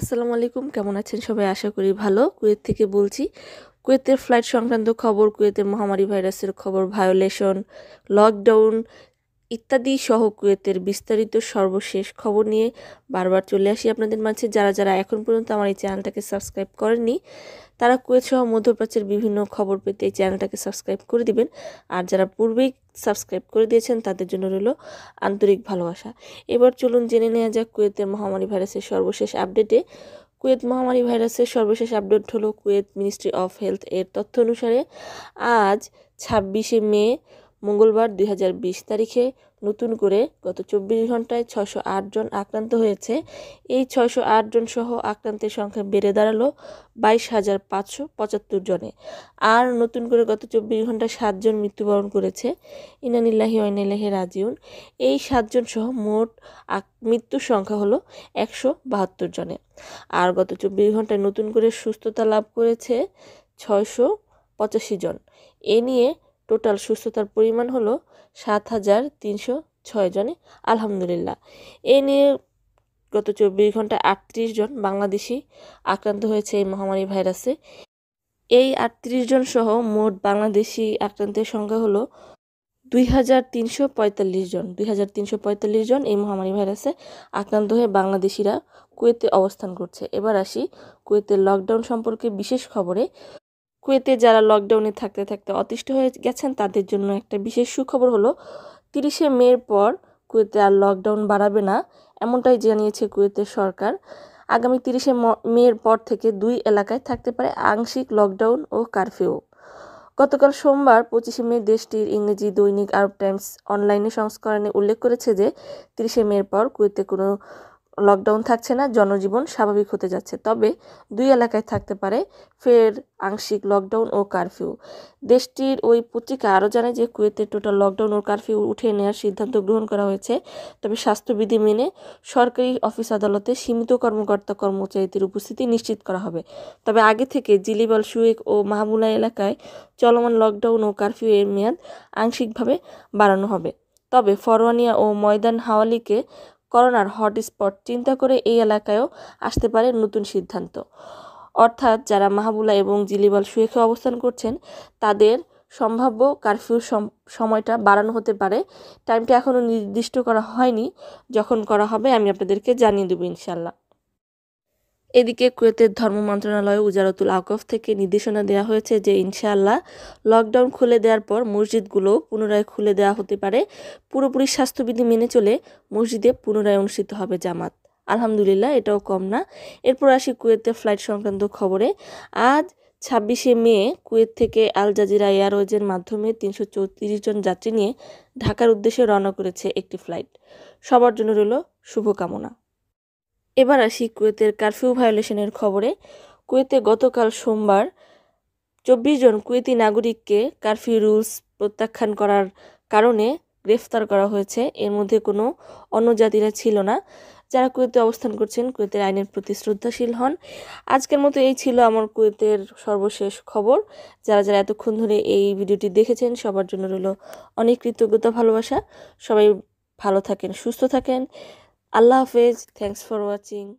আসসালামু আলাইকুম কেমন আছেন সবাই আশা করি ভালো কুয়েত থেকে বলছি কুয়েতের ফ্লাইট সংক্রান্ত খবর কুয়েতের মহামারী ভাইরাসের খবর ভায়োলেশন লকডাউন ইত্যাদি সহ কুয়েতের বিস্তারিত সর্বশেষ খবর নিয়ে বারবার চলে আসি আপনাদের মাঝে যারা যারা এখন পর্যন্ত আমার এই চ্যানেলটাকে সাবস্ক্রাইব করেননি তারা কুয়েত সহ মধ্যপ্রাচ্যের বিভিন্ন খবর পেতে এই চ্যানেলটাকে সাবস্ক্রাইব করে দিবেন আর যারা পূর্বেই সাবস্ক্রাইব করে দিয়েছেন তাদের জন্য রইল আন্তরিক ভালোবাসা এবার চলুন জেনে নেওয়া যাক কুয়েতের মহামারী ভাইরাসের সর্বশেষ আপডেটে কুয়েত মহামারী ভাইরাসের সর্বশেষ আপডেট হলো কুয়েত মিনিস্ট্রি অফ হেলথ এর তথ্য অনুসারে আজ ছাব্বিশে মে মঙ্গলবার দুই তারিখে নতুন করে গত চব্বিশ ঘন্টায় ছশো জন আক্রান্ত হয়েছে এই ছশো জন সহ আক্রান্তের সংখ্যা বেড়ে দাঁড়ালো বাইশ হাজার পাঁচশো পঁচাত্তর জনে আর নতুন করে গত চব্বিশ ঘন্টায় সাতজন মৃত্যুবরণ করেছে ইনানিল্লাহি ওয়াইনিল্লাহি রাজিউন এই সাতজন সহ মোট মৃত্যুর সংখ্যা হলো একশো বাহাত্তর জনে আর গত চব্বিশ ঘন্টায় নতুন করে সুস্থতা লাভ করেছে ছয়শো পঁচাশি জন এ নিয়ে টোটাল সুস্থতার পরিমাণ হলো সাত হাজার তিনশো ছয় জনে আলহামদুলিল্লাহ এ নিয়ে গত চব্বিশ ঘন্টায় আটত্রিশ জন বাংলাদেশি আক্রান্ত হয়েছে এই মহামারী ভাইরাসে এই আটত্রিশ জন সহ মোট বাংলাদেশি আক্রান্তের সংখ্যা হলো দুই হাজার তিনশো পঁয়তাল্লিশ জন দুই হাজার তিনশো পঁয়তাল্লিশ জন এই মহামারী ভাইরাসে আক্রান্ত হয়ে বাংলাদেশিরা কুয়েতে অবস্থান করছে এবার আসি কুয়েতের লকডাউন সম্পর্কে বিশেষ খবরে কুয়েতে যারা লকডাউনে থাকতে থাকতে অতিষ্ঠ হয়ে গেছেন তাদের জন্য একটা বিশেষ সুখবর হলো তিরিশে মের পর কুয়েতে আর লকডাউন বাড়াবে না এমনটাই জানিয়েছে কুয়েতের সরকার আগামী তিরিশে মের পর থেকে দুই এলাকায় থাকতে পারে আংশিক লকডাউন ও কারফিউ গতকাল সোমবার পঁচিশে মে দেশটির ইংরেজি দৈনিক আরব টাইমস অনলাইনে সংস্করণে উল্লেখ করেছে যে তিরিশে মের পর কুয়েতে কোনো লকডাউন থাকছে না জনজীবন স্বাভাবিক হতে যাচ্ছে তবে দুই এলাকায় থাকতে পারে ফের আংশিক লকডাউন ও কারফিউ দেশটির ওই পত্রিকা আরও জানে যে কুয়েতে টোটাল লকডাউন ও কারফিউ উঠিয়ে নেওয়ার সিদ্ধান্ত গ্রহণ করা হয়েছে তবে স্বাস্থ্যবিধি মেনে সরকারি অফিস আদালতে সীমিত কর্মকর্তা কর্মচারীদের উপস্থিতি নিশ্চিত করা হবে তবে আগে থেকে জিলিবাল সুয়েক ও মাহমুলা এলাকায় চলমান লকডাউন ও কারফিউ এর মেয়াদ আংশিকভাবে বাড়ানো হবে তবে ফরওয়ানিয়া ও ময়দান হাওয়ালিকে করোনার হটস্পট চিন্তা করে এই এলাকায়ও আসতে পারে নতুন সিদ্ধান্ত অর্থাৎ যারা মাহবুলা এবং জিলিবাল শুয়েখে অবস্থান করছেন তাদের সম্ভাব্য কারফিউ সময়টা বাড়ানো হতে পারে টাইমটা এখনও নির্দিষ্ট করা হয়নি যখন করা হবে আমি আপনাদেরকে জানিয়ে দেবো ইনশাল্লাহ এদিকে কুয়েতের ধর্ম মন্ত্রণালয় উজারতুল আকফ থেকে নির্দেশনা দেওয়া হয়েছে যে ইনশাআল্লাহ লকডাউন খুলে দেওয়ার পর মসজিদগুলো পুনরায় খুলে দেওয়া হতে পারে পুরোপুরি স্বাস্থ্যবিধি মেনে চলে মসজিদে পুনরায় অনুষ্ঠিত হবে জামাত আলহামদুলিল্লাহ এটাও কম না এরপর আসি কুয়েতের ফ্লাইট সংক্রান্ত খবরে আজ ছাব্বিশে মে কুয়েত থেকে আল জাজিরা এয়ারওয়েজের মাধ্যমে তিনশো চৌত্রিশ জন যাত্রী নিয়ে ঢাকার উদ্দেশ্যে রওনা করেছে একটি ফ্লাইট সবার জন্য রইল শুভকামনা এবার আসি কুয়েতের কারফিউ ভায়োলেশনের খবরে কুয়েতে গতকাল সোমবার চব্বিশ জন কুয়েতি নাগরিককে কারফিউ রুলস প্রত্যাখ্যান করার কারণে গ্রেফতার করা হয়েছে এর মধ্যে কোনো অন্য জাতিরা ছিল না যারা কুয়েতে অবস্থান করছেন কুয়েতের আইনের প্রতি শ্রদ্ধাশীল হন আজকের মতো এই ছিল আমার কুয়েতের সর্বশেষ খবর যারা যারা এতক্ষণ ধরে এই ভিডিওটি দেখেছেন সবার জন্য রইল অনেক কৃতজ্ঞতা ভালোবাসা সবাই ভালো থাকেন সুস্থ থাকেন I love it. Thanks for watching.